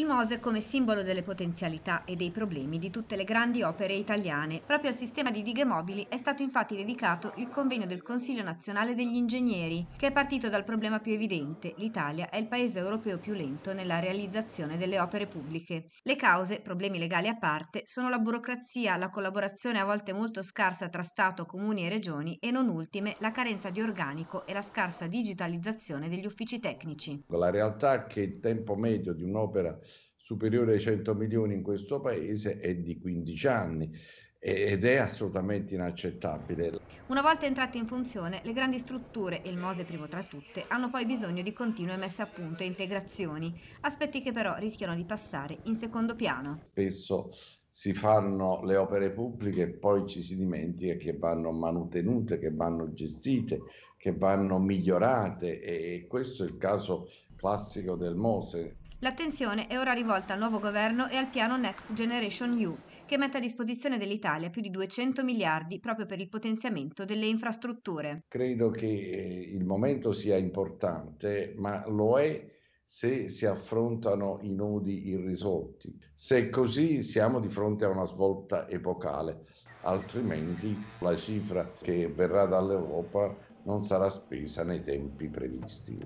Il Mose come simbolo delle potenzialità e dei problemi di tutte le grandi opere italiane. Proprio al sistema di dighe mobili è stato infatti dedicato il convegno del Consiglio nazionale degli ingegneri, che è partito dal problema più evidente, l'Italia è il paese europeo più lento nella realizzazione delle opere pubbliche. Le cause, problemi legali a parte, sono la burocrazia, la collaborazione a volte molto scarsa tra Stato, comuni e regioni e non ultime la carenza di organico e la scarsa digitalizzazione degli uffici tecnici. La realtà è che il tempo medio di un'opera superiore ai 100 milioni in questo paese è di 15 anni ed è assolutamente inaccettabile. Una volta entrate in funzione, le grandi strutture, e il Mose primo tra tutte, hanno poi bisogno di continue messe a punto e integrazioni, aspetti che però rischiano di passare in secondo piano. Spesso si fanno le opere pubbliche e poi ci si dimentica che vanno manutenute, che vanno gestite, che vanno migliorate e questo è il caso classico del Mose. L'attenzione è ora rivolta al nuovo governo e al piano Next Generation EU, che mette a disposizione dell'Italia più di 200 miliardi proprio per il potenziamento delle infrastrutture. Credo che eh, il momento sia importante, ma lo è se si affrontano i nodi irrisolti. Se è così siamo di fronte a una svolta epocale, altrimenti la cifra che verrà dall'Europa non sarà spesa nei tempi previsti.